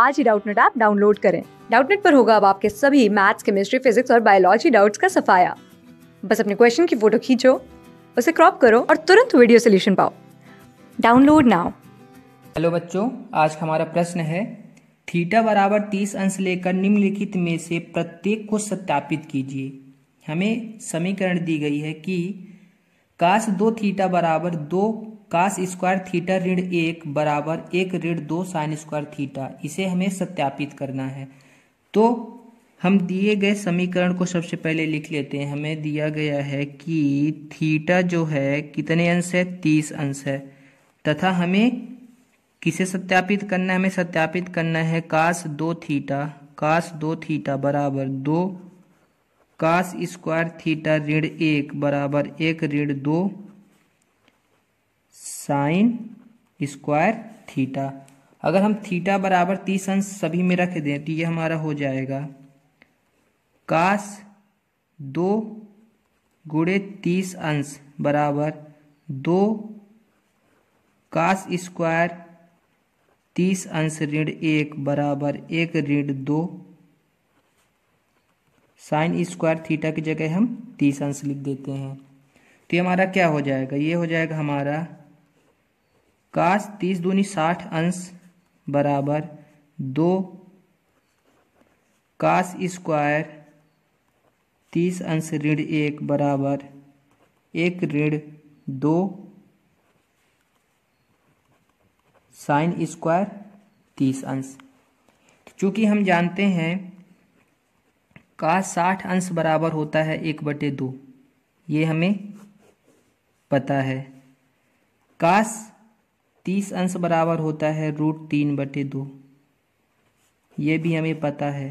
आज ही Doubtnut app download करें डाउटनेट पर होगा अब आपके सभी मैथ्स केमिस्ट्री फिजिक्स और बायोलॉजी डाउट्स का सफाया बस अपने क्वेश्चन की फोटो खींचो उसे क्रॉप करो और तुरंत वीडियो सोल्यूशन पाओ डाउनलोड नाउ हेलो बच्चों आज हमारा प्रश्न है थीटा बराबर तीस अंश लेकर निम्नलिखित में से प्रत्येक को सत्यापित कीजिए हमें समीकरण दी गई है कि काश दो थीटा बराबर दो कास स्क्वायर थीटा ऋण एक बराबर एक ऋण दो साइन स्क्वायर थीटा इसे हमें सत्यापित करना है तो हम दिए गए समीकरण को सबसे पहले लिख लेते हैं हमें दिया गया है कि थीटा जो है कितने अंश है तीस अंश है तथा हमें किसे सत्यापित करना है हमें सत्यापित करना है कास दो थीटा कास दो थीटा बराबर दो कास स्क्वायर थीटा ऋण एक बराबर एक ऋण दो साइन स्क्वायर थीटा अगर हम थीटा बराबर तीस अंश सभी में रख दें तो ये हमारा हो जाएगा कास दो गुड़े तीस अंश बराबर दो कास स्क्वायर तीस अंश ऋण एक बराबर एक ऋण दो साइन स्क्वायर थीटा की जगह हम तीस अंश लिख देते हैं तो ये हमारा क्या हो जाएगा ये हो जाएगा हमारा काश तीस दूनी साठ अंश बराबर दो काश स्क्वायर तीस अंश ऋण एक बराबर एक ऋण दो साइन स्क्वायर तीस अंश चूंकि हम जानते हैं का साठ अंश बराबर होता है एक बटे दो ये हमें पता है काश तीस अंश बराबर होता है रूट तीन बटे दो ये भी हमें पता है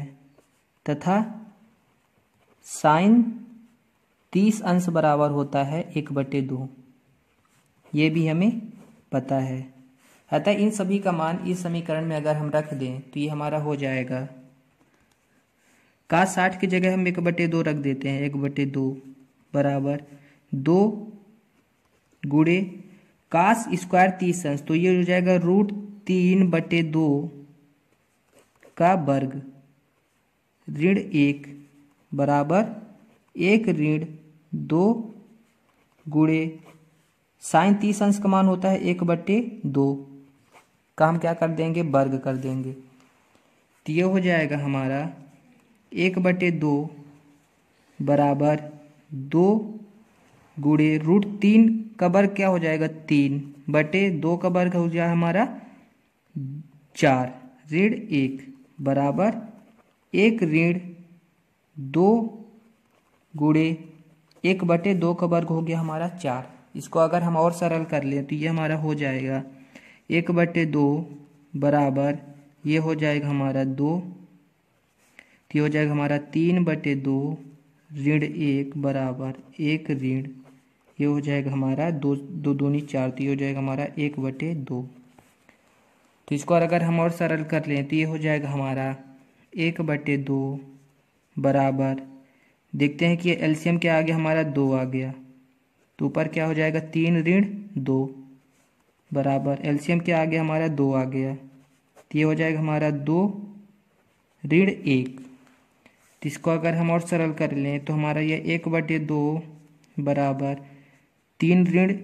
तथा साइन तीस अंश बराबर होता है एक बटे दो ये भी हमें पता है अतः इन सभी का मान इस समीकरण में अगर हम रख दें तो ये हमारा हो जाएगा का साठ की जगह हम एक बटे दो रख देते हैं एक बटे दो बराबर दो गुड़े काश स्क्वायर तीस अंश तो ये हो जाएगा रूट तीन बटे दो का वर्ग ऋण एक बराबर एक ऋण दो गुड़े साइन तीस अंश का मान होता है एक बटे दो का हम क्या कर देंगे वर्ग कर देंगे तो ये हो जाएगा हमारा एक बटे दो बराबर दो गुड़े रूट तीन कबर क्या हो जाएगा तीन बटे दो का वर्ग हो जाए हमारा चार ऋण एक बराबर एक ऋण दो गुड़े एक बटे दो का वर्ग हो गया हमारा चार इसको अगर हम और सरल कर लें तो ये हमारा हो जाएगा एक बटे दो बराबर ये हो जाएगा हमारा दो तो ये हो जाएगा हमारा तीन बटे दो ऋण एक बराबर एक ऋण ये हो जाएगा हमारा दो दो दूनी चार तो ये हो जाएगा हमारा एक बटे दो तो इसको और अगर हम और सरल कर लें तो ये हो जाएगा हमारा एक बटे दो बराबर देखते हैं कि एलसीएम क्या आ गया हमारा दो आ गया तो ऊपर क्या हो जाएगा तीन ऋण दो बराबर एलसीएम क्या आ गया हमारा दो आ गया तो ये हो जाएगा हमारा दो ऋण एक तो इसको अगर हम और सरल कर लें तो हमारा ये एक बटे दो बराबर तीन ऋण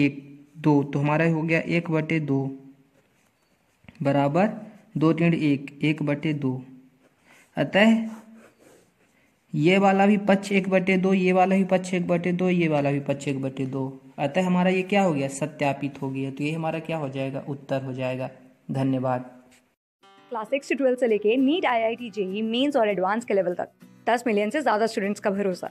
एक दो तो हमारा हो गया एक बटे दो बराबर दो ऋण एक एक बटे दो अतः ये वाला भी पक्ष एक बटे दो ये वाला भी पक्ष एक बटे दो ये वाला भी पक्ष एक बटे दो अतः हमारा ये क्या हो गया सत्यापित हो गया तो ये हमारा क्या हो जाएगा उत्तर हो जाएगा धन्यवाद क्लास सिक्स से ट्वेल्थ से लेके NEET I I T JEE mains और एडवांस के लेवल तक दस मिलियन से ज़्यादा स्टूडेंट्स का भरोसा